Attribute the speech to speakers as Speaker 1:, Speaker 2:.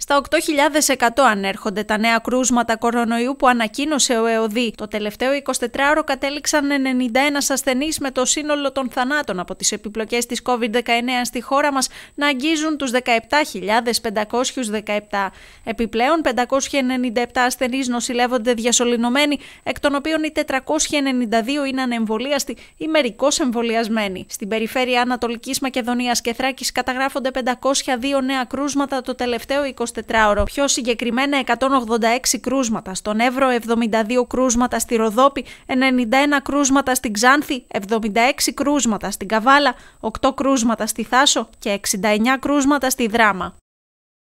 Speaker 1: Στα 8.100 ανέρχονται τα νέα κρούσματα κορονοϊού που ανακοίνωσε ο ΕΟΔΗ. Το τελευταίο 24ωρο κατέληξαν 91 ασθενείς με το σύνολο των θανάτων από τις επιπλοκές της COVID-19 στη χώρα μας να αγγίζουν τους 17.517. Επιπλέον 597 ασθενείς νοσηλεύονται διασωληνωμένοι, εκ των οποίων οι 492 είναι ανεμβολίαστοι ή μερικώς εμβολιασμένοι. Στην περιφέρεια Ανατολικής Μακεδονίας και Θράκης καταγράφονται 502 νέα κρούσματα το τελευταίο 24 24ωρο. Πιο συγκεκριμένα 186 κρούσματα, στον Εύρο 72 κρούσματα, στη Ροδόπη 91 κρούσματα, στην Ξάνθη 76 κρούσματα, στην Καβάλα 8 κρούσματα, στη Θάσο και 69 κρούσματα στη Δράμα.